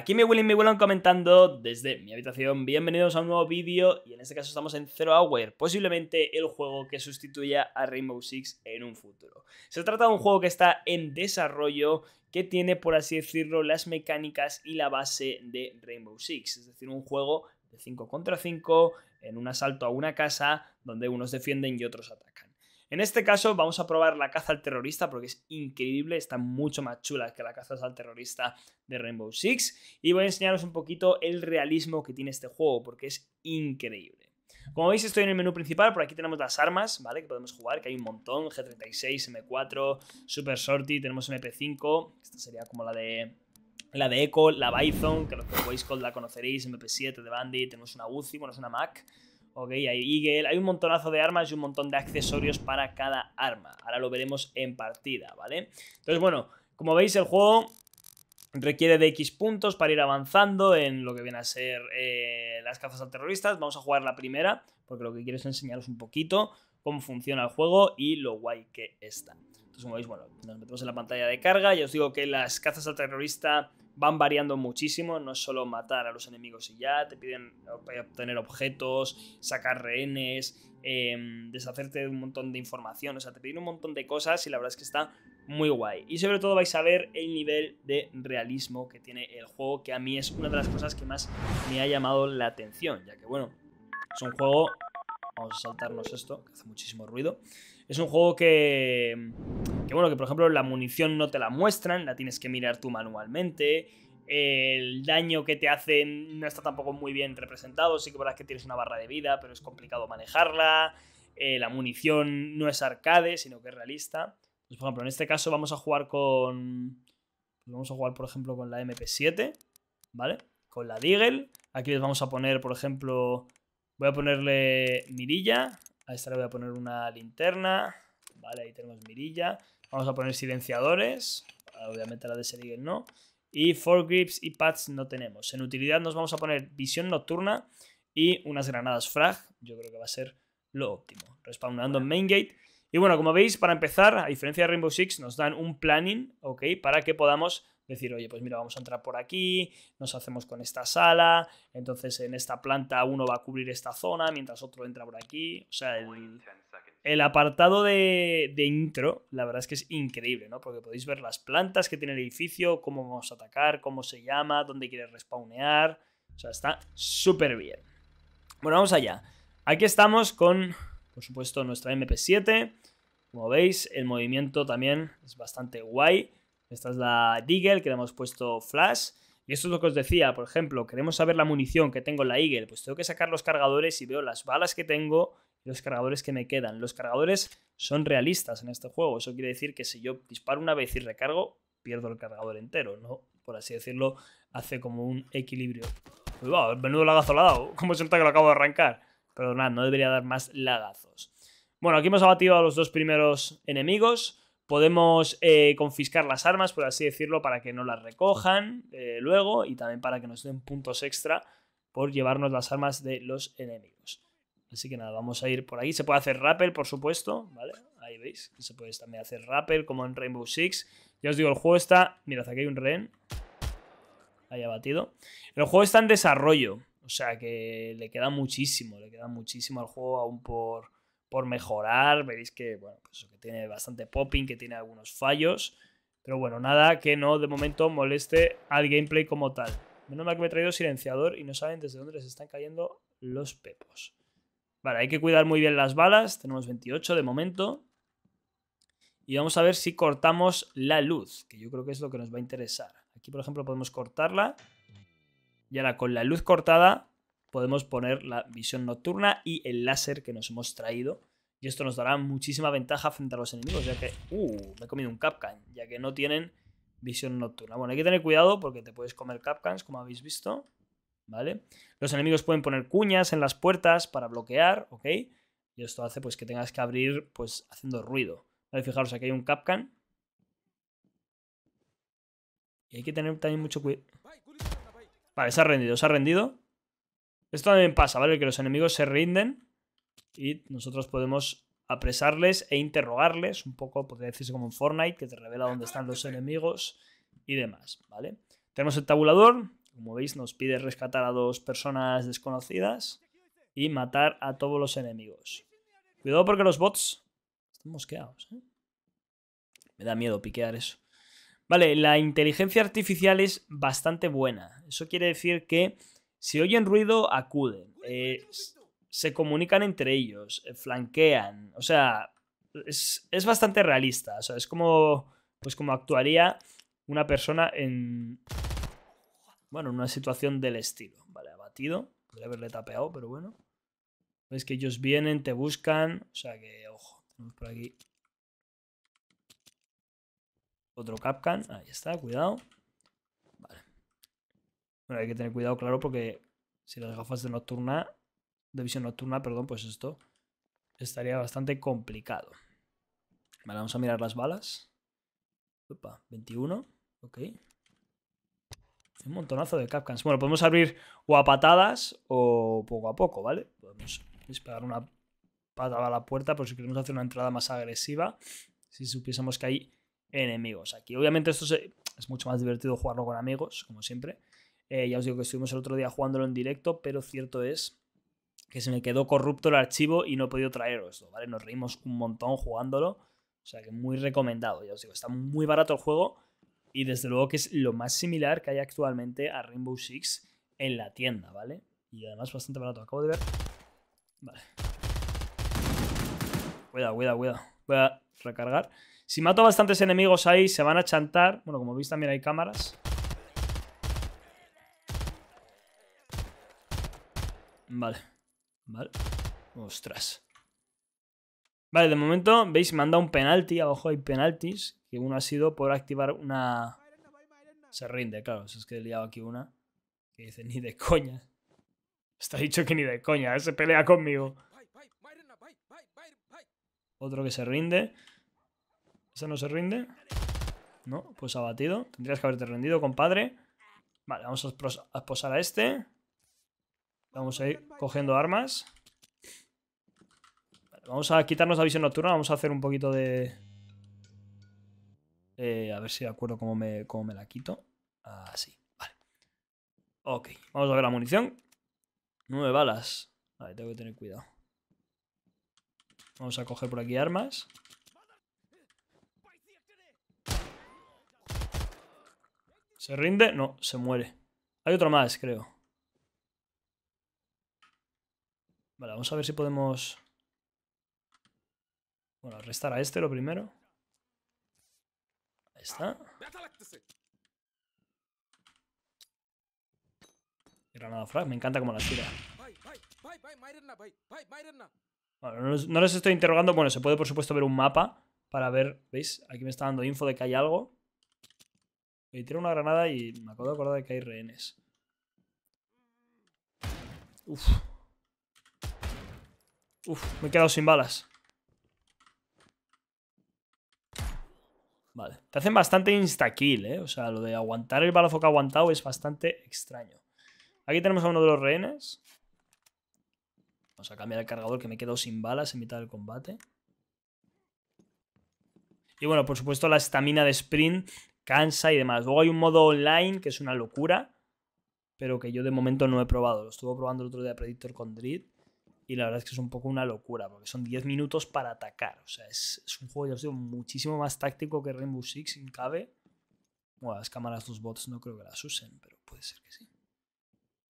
Aquí me y me vuelan comentando desde mi habitación, bienvenidos a un nuevo vídeo y en este caso estamos en Zero Hour, posiblemente el juego que sustituya a Rainbow Six en un futuro. Se trata de un juego que está en desarrollo que tiene, por así decirlo, las mecánicas y la base de Rainbow Six, es decir, un juego de 5 contra 5 en un asalto a una casa donde unos defienden y otros atacan. En este caso vamos a probar la caza al terrorista porque es increíble, está mucho más chula que la caza al terrorista de Rainbow Six y voy a enseñaros un poquito el realismo que tiene este juego porque es increíble. Como veis estoy en el menú principal, por aquí tenemos las armas, ¿vale? Que podemos jugar, que hay un montón, G36, M4, Super Sorty, tenemos MP5, esta sería como la de la de Echo, la Bison, que los que jugáis con la conoceréis, MP7 de Bandit, tenemos una Uzi, bueno, es una Mac, Ok, hay hay un montonazo de armas y un montón de accesorios para cada arma. Ahora lo veremos en partida, ¿vale? Entonces, bueno, como veis, el juego requiere de X puntos para ir avanzando en lo que viene a ser eh, las cazas al terroristas. Vamos a jugar la primera, porque lo que quiero es enseñaros un poquito cómo funciona el juego y lo guay que está. Entonces, como veis, bueno, nos metemos en la pantalla de carga. Ya os digo que las cazas al terrorista van variando muchísimo, no es solo matar a los enemigos y ya, te piden eh, obtener objetos, sacar rehenes, em, deshacerte de un montón de información, o sea, te piden un montón de cosas y la verdad es que está muy guay. Y sobre todo vais a ver el nivel de realismo que tiene el juego, que a mí es una de las cosas que más me ha llamado la atención, ya que bueno, es un juego Vamos a saltarnos esto, que hace muchísimo ruido. Es un juego que, que, bueno, que por ejemplo la munición no te la muestran, la tienes que mirar tú manualmente. El daño que te hacen no está tampoco muy bien representado. Sí que verdad que tienes una barra de vida, pero es complicado manejarla. Eh, la munición no es arcade, sino que es realista. Pues, por ejemplo, en este caso vamos a jugar con. Pues, vamos a jugar, por ejemplo, con la MP7, ¿vale? Con la Deagle. Aquí les vamos a poner, por ejemplo, Voy a ponerle mirilla. A esta le voy a poner una linterna. Vale, ahí tenemos mirilla. Vamos a poner silenciadores. Obviamente la de Serigel no. Y foregrips y pads no tenemos. En utilidad nos vamos a poner visión nocturna y unas granadas frag. Yo creo que va a ser lo óptimo. Respawnando en main gate. Y bueno, como veis, para empezar, a diferencia de Rainbow Six, nos dan un planning, ¿ok? Para que podamos decir, oye, pues mira, vamos a entrar por aquí, nos hacemos con esta sala, entonces en esta planta uno va a cubrir esta zona, mientras otro entra por aquí. O sea, el, apartado de, de, intro, la verdad es que es increíble, ¿no? Porque podéis ver las plantas que tiene el edificio, cómo vamos a atacar, cómo se llama, dónde quiere respawnear. O sea, está súper bien. Bueno, vamos allá. Aquí estamos con, por supuesto, nuestra MP7. Como veis, el movimiento también es bastante guay. Esta es la Deagle que le hemos puesto Flash. Y esto es lo que os decía, por ejemplo, queremos saber la munición que tengo en la Eagle. Pues tengo que sacar los cargadores y veo las balas que tengo y los cargadores que me quedan. Los cargadores son realistas en este juego. Eso quiere decir que si yo disparo una vez y recargo, pierdo el cargador entero, ¿no? Por así decirlo, hace como un equilibrio. vaya wow, menudo lagazo le ha dado. ¿Cómo que lo acabo de arrancar? Perdonad, no debería dar más lagazos. Bueno, aquí hemos abatido a los dos primeros enemigos. Podemos eh, confiscar las armas, por así decirlo, para que no las recojan eh, luego y también para que nos den puntos extra por llevarnos las armas de los enemigos. Así que nada, vamos a ir por ahí. Se puede hacer rappel, por supuesto, ¿vale? Ahí veis que se puede también hacer rappel, como en Rainbow Six. Ya os digo, el juego está... Mirad, aquí hay un rehén. Ahí batido. El juego está en desarrollo. O sea que le queda muchísimo, le queda muchísimo al juego aún por, por mejorar. Veréis que, bueno, pues que tiene bastante popping, que tiene algunos fallos. Pero bueno, nada que no de momento moleste al gameplay como tal. Menos mal que me he traído silenciador y no saben desde dónde les están cayendo los pepos. Vale, hay que cuidar muy bien las balas. Tenemos 28 de momento. Y vamos a ver si cortamos la luz, que yo creo que es lo que nos va a interesar. Aquí, por ejemplo, podemos cortarla. Y ahora con la luz cortada podemos poner la visión nocturna y el láser que nos hemos traído y esto nos dará muchísima ventaja frente a los enemigos, ya que... ¡Uh! Me he comido un Capcan, ya que no tienen visión nocturna. Bueno, hay que tener cuidado porque te puedes comer Capcans, como habéis visto. ¿Vale? Los enemigos pueden poner cuñas en las puertas para bloquear, ¿ok? Y esto hace pues que tengas que abrir pues haciendo ruido. ¿Vale? Fijaros, aquí hay un Capcan. Y hay que tener también mucho cuidado. Vale, se ha rendido, se ha rendido. Esto también pasa, ¿vale? Que los enemigos se rinden y nosotros podemos apresarles e interrogarles, un poco podría decirse como en Fortnite, que te revela dónde están los enemigos y demás, ¿vale? Tenemos el tabulador, como veis nos pide rescatar a dos personas desconocidas y matar a todos los enemigos. Cuidado porque los bots están mosqueados, ¿eh? Me da miedo piquear eso. Vale, la inteligencia artificial es bastante buena. Eso quiere decir que si oyen ruido, acuden. Eh, se comunican entre ellos, eh, flanquean, o sea, es, bastante realista, o sea, es como, pues como actuaría una persona en, bueno, en una situación del estilo, ¿vale? Abatido, podría haberle tapeado, pero bueno. es que ellos vienen, te buscan, o sea que, ojo, tenemos por aquí otro Capcan, ahí está, cuidado. Vale. Bueno, hay que tener cuidado, claro, porque si las gafas de nocturna de visión nocturna, perdón, pues esto estaría bastante complicado. Vale, vamos a mirar las balas. Opa, 21. Ok. Un montonazo de capcans. Bueno, podemos abrir o a patadas o poco a poco, ¿vale? Podemos disparar una patada a la puerta por si queremos hacer una entrada más agresiva. Si supiésemos que hay enemigos aquí. Obviamente esto es mucho más divertido jugarlo con amigos, como siempre. Eh, ya os digo que estuvimos el otro día jugándolo en directo, pero cierto es que se me quedó corrupto el archivo y no he podido traeros, ¿vale? Nos reímos un montón jugándolo. O sea que muy recomendado, ya os digo, está muy barato el juego y desde luego que es lo más similar que hay actualmente a Rainbow Six en la tienda, ¿vale? Y además bastante barato, acabo de ver. Vale. Cuidado, cuidado, cuidado. Voy a recargar. Si mato bastantes enemigos ahí, se van a chantar. Bueno, como veis también hay cámaras. Vale. Vale. Ostras. Vale, de momento, veis, me han un penalti. Abajo hay penaltis. Que uno ha sido por activar una... Se rinde, claro. es que he liado aquí una. Que dice, ni de coña. Está dicho que ni de coña. Se pelea conmigo. Otro que se rinde. ¿Ese no se rinde? No, pues abatido. Tendrías que haberte rendido, compadre. Vale, vamos a posar a este. Vamos a ir cogiendo armas. vamos a quitarnos la visión nocturna. Vamos a hacer un poquito de... a ver si acuerdo cómo me, cómo me la quito. Así, vale. Ok, vamos a ver la munición. Nueve balas. Vale, tengo que tener cuidado. Vamos a coger por aquí armas. ¿Se rinde? No, se muere. Hay otro más, creo. Vale, vamos a ver si podemos... Bueno, restar a este lo primero. Ahí está. Granada frag, me encanta cómo la tira. Bueno, no, les estoy interrogando. Bueno, se puede por supuesto ver un mapa para ver. ¿Veis? Aquí me está dando info de que hay algo. Y tira una granada y me acuerdo de acordar de que hay rehenes. Uf. Uf, me he quedado sin balas. Vale. Te hacen bastante insta-kill, ¿eh? O sea, lo de aguantar el balazo que ha aguantado es bastante extraño. Aquí tenemos a uno de los rehenes. Vamos a cambiar el cargador que me he quedado sin balas en mitad del combate. Y bueno, por supuesto la estamina de sprint cansa y demás. Luego hay un modo online que es una locura, pero que yo de momento no he probado. Lo estuvo probando el otro día Predictor con Drit y la verdad es que es un poco una locura, porque son 10 minutos para atacar. O sea, es, un juego, ya os digo, muchísimo más táctico que Rainbow Six, sin cabe. Bueno, las cámaras, los bots no creo que las usen, pero puede ser que sí.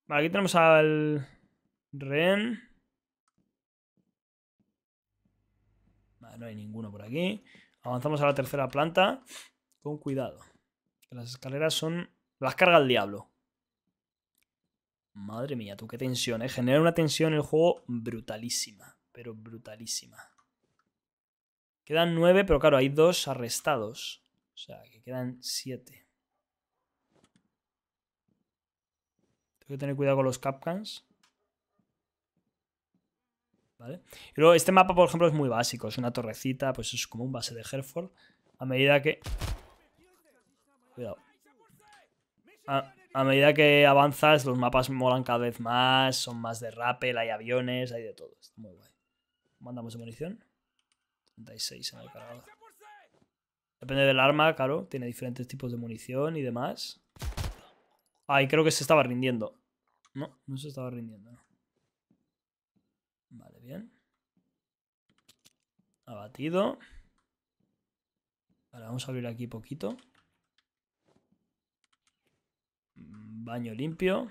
aquí tenemos al Ren. Vale, no hay ninguno por aquí. Avanzamos a la tercera planta con cuidado. las escaleras son... Las carga el diablo. Madre mía, tú qué tensión, ¿eh? Genera una tensión en el juego brutalísima, pero brutalísima. Quedan nueve, pero claro, hay dos arrestados. O sea, que quedan siete. Tengo que tener cuidado con los capcans. ¿Vale? Y luego, este mapa, por ejemplo, es muy básico. Es una torrecita, pues es como un base de Hereford. A medida que... Cuidado. Ah a medida que avanzas, los mapas molan cada vez más, son más de rappel, hay aviones, hay de todo. Está muy guay. Mandamos de munición. 36 en el cargador. Depende del arma, claro. Tiene diferentes tipos de munición y demás. Ay, creo que se estaba rindiendo. No, no se estaba rindiendo. Vale, bien. Abatido. Vale, vamos a abrir aquí poquito. Baño limpio.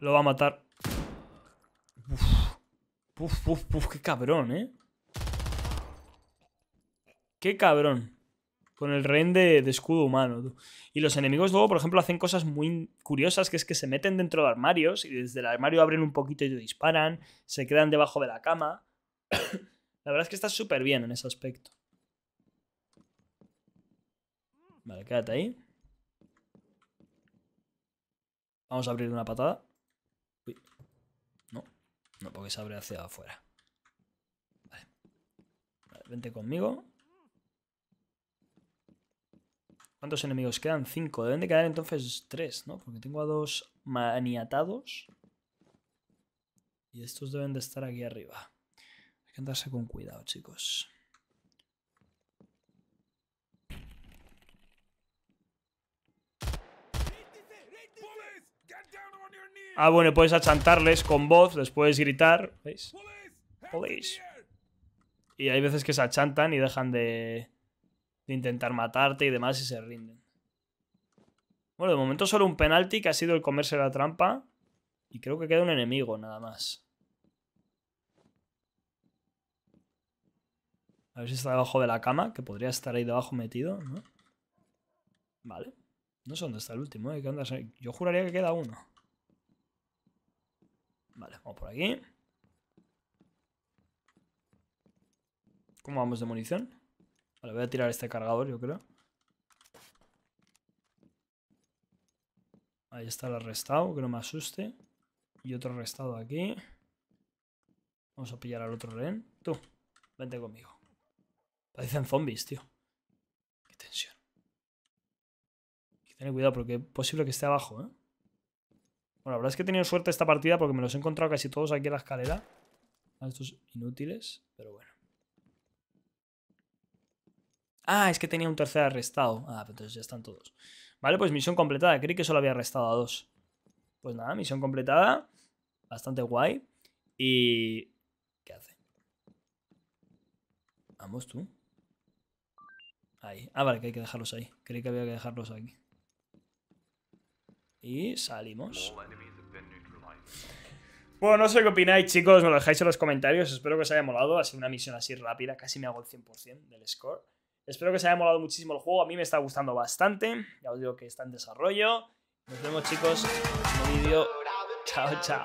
Lo va a matar. Puf, puf, puf, qué cabrón, ¿eh? Qué cabrón. Con el rehén de, escudo humano. Y los enemigos luego, por ejemplo, hacen cosas muy curiosas, que es que se meten dentro de armarios y desde el armario abren un poquito y disparan, se quedan debajo de la cama. la verdad es que está súper bien en ese aspecto. Vale, quédate ahí. Vamos a abrir una patada. No, no, porque se abre hacia afuera. Vale. vale vente conmigo. ¿Cuántos enemigos quedan? Cinco. Deben de quedar entonces tres, ¿no? Porque tengo a dos maniatados. Y estos deben de estar aquí arriba. Hay que andarse con cuidado, chicos. Ah, bueno, puedes achantarles con voz, después gritar. ¿Veis? Police. Y hay veces que se achantan y dejan de, intentar matarte y demás y se rinden. Bueno, de momento solo un penalti que ha sido el comerse la trampa. Y creo que queda un enemigo nada más. A ver si está debajo de la cama, que podría estar ahí debajo metido, ¿no? Vale. No sé dónde está el último, ¿eh? Yo juraría que queda uno. Vale, vamos por aquí. ¿Cómo vamos de munición? Vale, voy a tirar este cargador, yo creo. Ahí está el arrestado, que no me asuste. Y otro arrestado aquí. Vamos a pillar al otro rehén. Tú, vente conmigo. Parecen zombies, tío. Qué tensión. Hay que tener cuidado porque es posible que esté abajo, ¿eh? Bueno, la verdad es que he tenido suerte esta partida porque me los he encontrado casi todos aquí en la escalera. A ah, estos inútiles, pero bueno. Ah, es que tenía un tercer arrestado. Ah, pues entonces ya están todos. Vale, pues misión completada. Creí que solo había arrestado a dos. Pues nada, misión completada. Bastante guay. Y... ¿Qué hace? Vamos tú. Ahí. Ah, vale, que hay que dejarlos ahí. Creí que había que dejarlos aquí. Y salimos. Bueno, no sé qué opináis, chicos. Me lo dejáis en los comentarios. Espero que os haya molado. Ha sido una misión así rápida. Casi me hago el 100% del score. Espero que os haya molado muchísimo el juego. A mí me está gustando bastante. Ya os digo que está en desarrollo. Nos vemos, chicos, en un vídeo. Chao, chao.